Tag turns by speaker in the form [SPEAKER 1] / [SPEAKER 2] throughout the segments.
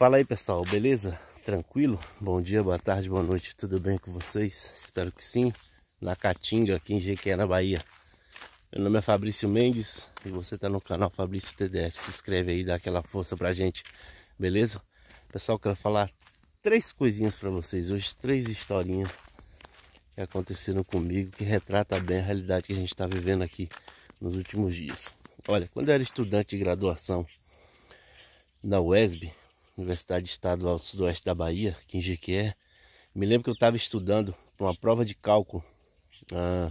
[SPEAKER 1] Fala aí pessoal, beleza? Tranquilo? Bom dia, boa tarde, boa noite, tudo bem com vocês? Espero que sim. Na Caatinga, aqui em Jequié, na Bahia. Meu nome é Fabrício Mendes e você está no canal Fabrício TDF. Se inscreve aí, dá aquela força pra gente, beleza? Pessoal, quero falar três coisinhas para vocês hoje, três historinhas que aconteceram comigo que retrata bem a realidade que a gente está vivendo aqui nos últimos dias. Olha, quando eu era estudante de graduação na UESB, Universidade Estadual do Sudoeste da Bahia, aqui em Jequié, me lembro que eu estava estudando uma prova de cálculo ah,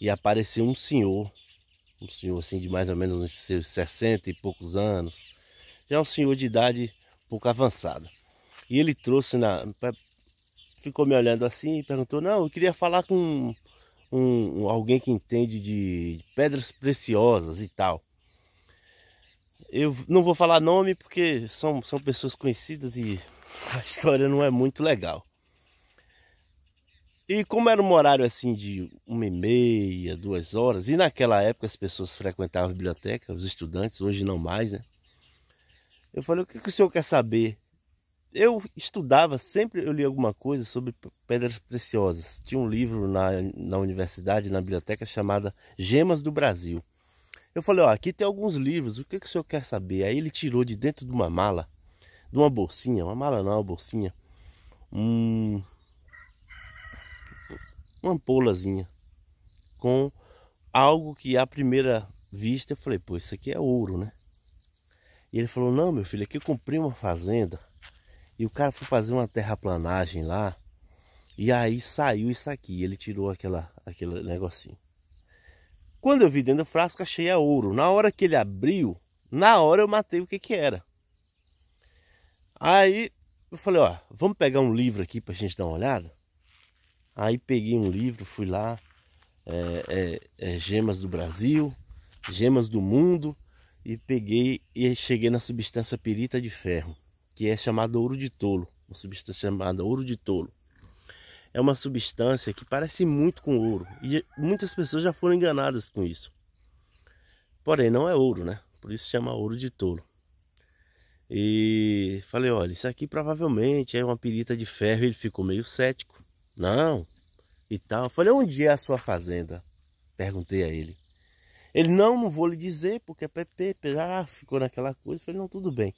[SPEAKER 1] e apareceu um senhor, um senhor assim de mais ou menos uns seus 60 e poucos anos, já um senhor de idade pouco avançada. E ele trouxe na. Ficou me olhando assim e perguntou: Não, eu queria falar com um, um, alguém que entende de pedras preciosas e tal. Eu não vou falar nome porque são, são pessoas conhecidas e a história não é muito legal. E como era um horário assim de uma e meia, duas horas, e naquela época as pessoas frequentavam a biblioteca, os estudantes, hoje não mais, né? Eu falei, o que, que o senhor quer saber? Eu estudava, sempre eu li alguma coisa sobre pedras preciosas. Tinha um livro na, na universidade, na biblioteca, chamado Gemas do Brasil. Eu falei, ó, aqui tem alguns livros, o que, que o senhor quer saber? Aí ele tirou de dentro de uma mala, de uma bolsinha, uma mala não, uma bolsinha, um, uma ampolazinha com algo que à primeira vista eu falei, pô, isso aqui é ouro, né? E ele falou, não, meu filho, aqui eu comprei uma fazenda e o cara foi fazer uma terraplanagem lá e aí saiu isso aqui, ele tirou aquela, aquele negocinho. Quando eu vi dentro do frasco, achei a ouro. Na hora que ele abriu, na hora eu matei o que que era. Aí eu falei, ó, vamos pegar um livro aqui pra gente dar uma olhada? Aí peguei um livro, fui lá, é, é, é, Gemas do Brasil, Gemas do Mundo, e peguei e cheguei na substância pirita de ferro, que é chamada ouro de tolo, uma substância chamada ouro de tolo é uma substância que parece muito com ouro e muitas pessoas já foram enganadas com isso. Porém, não é ouro, né? Por isso chama ouro de tolo. E falei, olha, isso aqui provavelmente é uma pirita de ferro. Ele ficou meio cético. Não, e tal. Eu falei, onde é a sua fazenda? Perguntei a ele. Ele, não, não vou lhe dizer, porque é PP, já ah, ficou naquela coisa. Eu falei, não, tudo bem.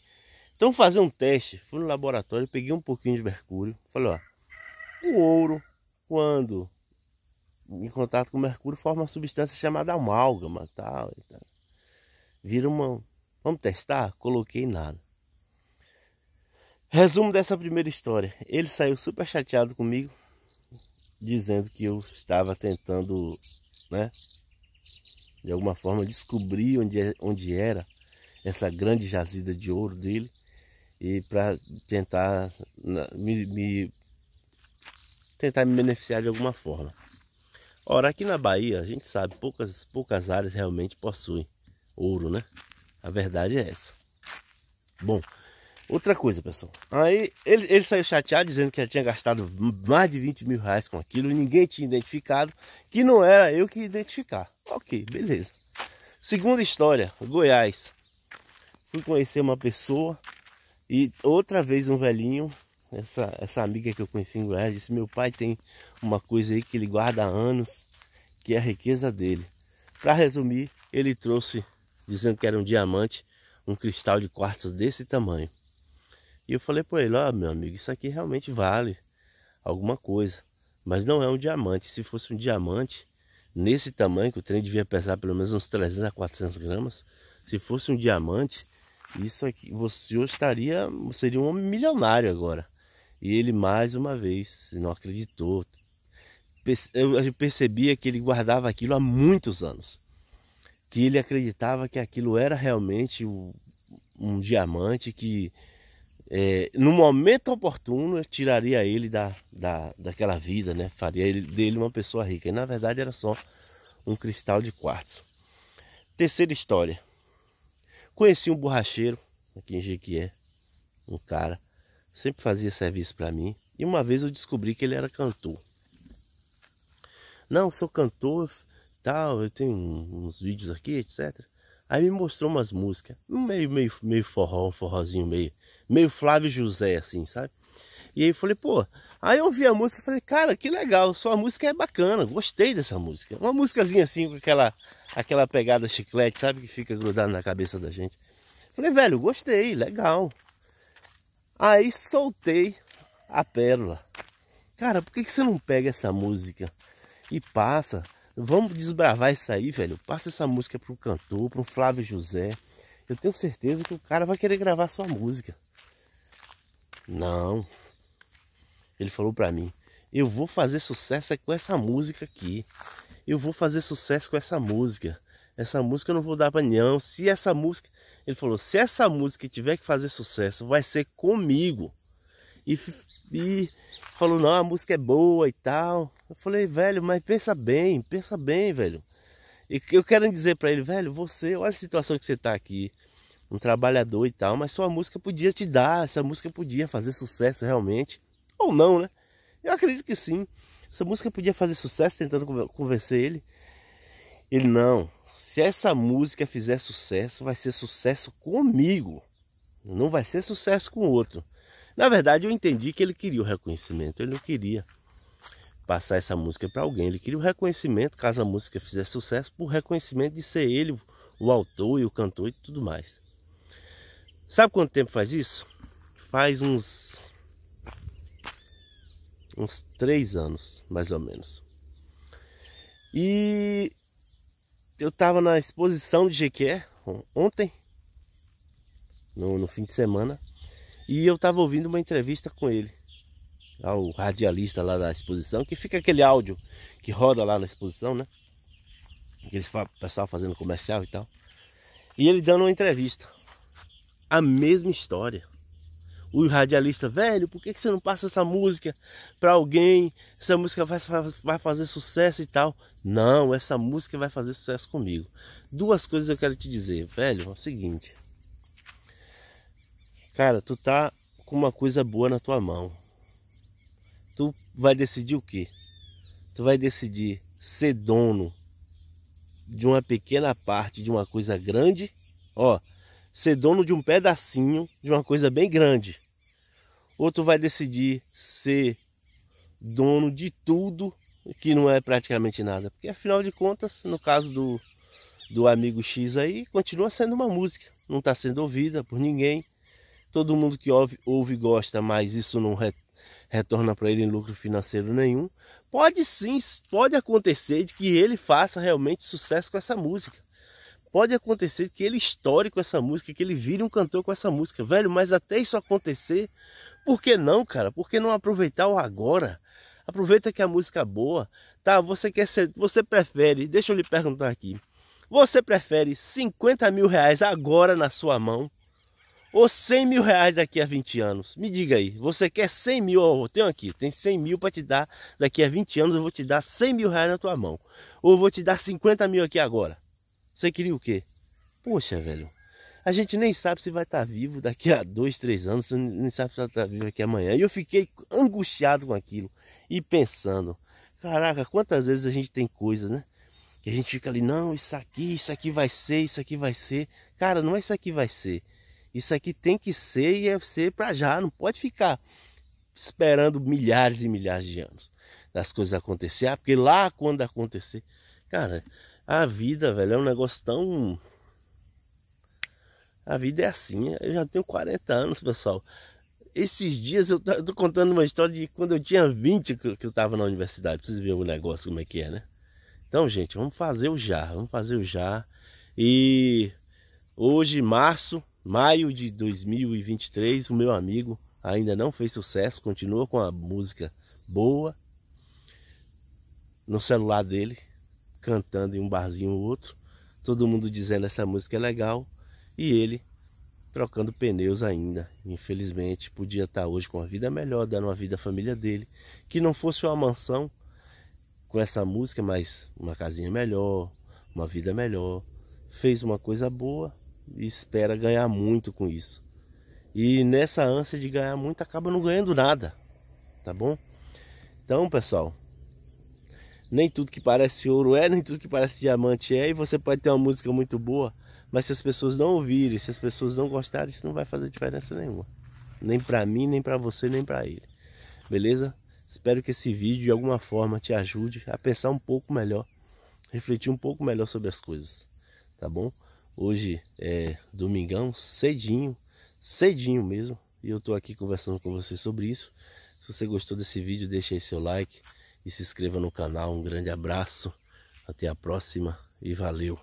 [SPEAKER 1] Então, fazer um teste. Fui no laboratório, peguei um pouquinho de mercúrio. Falei, ó, o ouro, quando em contato com o mercúrio, forma uma substância chamada amálgama, tal, e tal. Vira uma. Vamos testar? Coloquei nada. Resumo dessa primeira história. Ele saiu super chateado comigo, dizendo que eu estava tentando, né, de alguma forma descobrir onde, é, onde era essa grande jazida de ouro dele e para tentar me, me tentar me beneficiar de alguma forma. Ora, aqui na Bahia, a gente sabe, poucas, poucas áreas realmente possuem ouro, né? A verdade é essa. Bom, outra coisa, pessoal. Aí ele, ele saiu chateado dizendo que ele tinha gastado mais de 20 mil reais com aquilo e ninguém tinha identificado, que não era eu que ia identificar. Ok, beleza. Segunda história, Goiás. Fui conhecer uma pessoa e outra vez um velhinho essa, essa amiga que eu conheci em Goiás disse: Meu pai tem uma coisa aí que ele guarda há anos, que é a riqueza dele. Para resumir, ele trouxe, dizendo que era um diamante, um cristal de quartos desse tamanho. E eu falei para ele: Ó, oh, meu amigo, isso aqui realmente vale alguma coisa, mas não é um diamante. Se fosse um diamante, nesse tamanho, que o trem devia pesar pelo menos uns 300 a 400 gramas, se fosse um diamante, isso aqui, você hoje estaria, seria um homem milionário agora. E ele mais uma vez não acreditou. Eu percebia que ele guardava aquilo há muitos anos. Que ele acreditava que aquilo era realmente um diamante que, é, no momento oportuno, eu tiraria ele da, da, daquela vida, né? faria ele, dele uma pessoa rica. E na verdade era só um cristal de quartzo. Terceira história. Conheci um borracheiro aqui em Jequié, um cara sempre fazia serviço para mim. E uma vez eu descobri que ele era cantor. Não, sou cantor, tal, eu tenho uns vídeos aqui, etc. Aí me mostrou umas músicas, meio, meio, meio forró, um forrozinho meio, meio Flávio José, assim, sabe? E aí eu falei, pô, aí eu ouvi a música e falei, cara, que legal, sua música é bacana, gostei dessa música. Uma músicazinha assim, com aquela, aquela pegada chiclete, sabe, que fica grudada na cabeça da gente. Falei, velho, gostei, legal, Aí soltei a pérola. Cara, por que, que você não pega essa música e passa? Vamos desbravar isso aí, velho. Passa essa música para o cantor, pro Flávio José. Eu tenho certeza que o cara vai querer gravar sua música. Não. Ele falou para mim: "Eu vou fazer sucesso é com essa música aqui. Eu vou fazer sucesso com essa música. Essa música eu não vou dar para nenhum. Se essa música ele falou: se essa música tiver que fazer sucesso, vai ser comigo. E, e falou: não, a música é boa e tal. Eu falei: velho, mas pensa bem, pensa bem, velho. E eu quero dizer para ele: velho, você, olha a situação que você tá aqui, um trabalhador e tal, mas sua música podia te dar, essa música podia fazer sucesso realmente. Ou não, né? Eu acredito que sim. Essa música podia fazer sucesso tentando convencer ele. Ele não, se essa música fizer sucesso, vai ser sucesso comigo. Não vai ser sucesso com outro. Na verdade, eu entendi que ele queria o reconhecimento. Ele não queria passar essa música para alguém. Ele queria o reconhecimento, caso a música fizesse sucesso, por reconhecimento de ser ele o autor e o cantor e tudo mais. Sabe quanto tempo faz isso? Faz uns. uns três anos, mais ou menos. E eu estava na exposição de GQ ontem, no, no, fim de semana, e eu estava ouvindo uma entrevista com ele, o radialista lá da exposição, que fica aquele áudio que roda lá na exposição, né? Aquele pessoal fazendo comercial e tal. E ele dando uma entrevista. A mesma história o radialista, velho, por que, que você não passa essa música para alguém? Essa música vai, vai fazer sucesso e tal. Não, essa música vai fazer sucesso comigo. Duas coisas eu quero te dizer, velho, é o seguinte. Cara, tu tá com uma coisa boa na tua mão. Tu vai decidir o quê? Tu vai decidir ser dono de uma pequena parte de uma coisa grande, ó, ser dono de um pedacinho de uma coisa bem grande ou tu vai decidir ser dono de tudo que não é praticamente nada. Porque afinal de contas, no caso do, do amigo X aí, continua sendo uma música, não está sendo ouvida por ninguém. Todo mundo que ouve, ouve gosta, mas isso não re, retorna para ele em lucro financeiro nenhum. Pode sim, pode acontecer de que ele faça realmente sucesso com essa música. Pode acontecer que ele estoure com essa música, que ele vire um cantor com essa música, velho. Mas até isso acontecer, por que não, cara? Por que não aproveitar o agora? Aproveita que a música é boa. Tá, você quer ser. Você prefere. Deixa eu lhe perguntar aqui. Você prefere 50 mil reais agora na sua mão? Ou 100 mil reais daqui a 20 anos? Me diga aí, você quer 100 mil? eu tenho aqui, tem 100 mil para te dar daqui a 20 anos. Eu vou te dar 100 mil reais na tua mão. Ou eu vou te dar 50 mil aqui agora. Você queria o quê? Poxa, velho, a gente nem sabe se vai estar tá vivo daqui a dois, três anos, nem sabe se vai estar tá vivo daqui amanhã. E eu fiquei angustiado com aquilo e pensando, caraca, quantas vezes a gente tem coisas, né? Que a gente fica ali, não, isso aqui, isso aqui vai ser, isso aqui vai ser. Cara, não é isso aqui vai ser. Isso aqui tem que ser e é ser para já, não pode ficar esperando milhares e milhares de anos das coisas acontecer, ah, porque lá quando acontecer, cara, a vida, velho, é um negócio tão a vida é assim. Eu já tenho 40 anos, pessoal. Esses dias eu tô contando uma história de quando eu tinha 20 que eu estava na universidade. Preciso ver o negócio como é que é, né? Então, gente, vamos fazer o já, vamos fazer o já. E hoje, março, maio de 2023, o meu amigo ainda não fez sucesso, continua com a música boa no celular dele, cantando em um barzinho ou outro, todo mundo dizendo essa música é legal. E ele trocando pneus ainda. Infelizmente, podia estar tá hoje com uma vida melhor, dando uma vida à família dele, que não fosse uma mansão com essa música, mas uma casinha melhor, uma vida melhor. Fez uma coisa boa e espera ganhar muito com isso. E nessa ânsia de ganhar muito, acaba não ganhando nada, tá bom? Então, pessoal, nem tudo que parece ouro é, nem tudo que parece diamante é, e você pode ter uma música muito boa mas se as pessoas não ouvirem, se as pessoas não gostarem, isso não vai fazer diferença nenhuma. Nem para mim, nem para você, nem para ele. Beleza? Espero que esse vídeo de alguma forma te ajude a pensar um pouco melhor, refletir um pouco melhor sobre as coisas, tá bom? Hoje é domingão, cedinho, cedinho mesmo, e eu tô aqui conversando com você sobre isso. Se você gostou desse vídeo, deixe aí seu like e se inscreva no canal. Um grande abraço, até a próxima e valeu!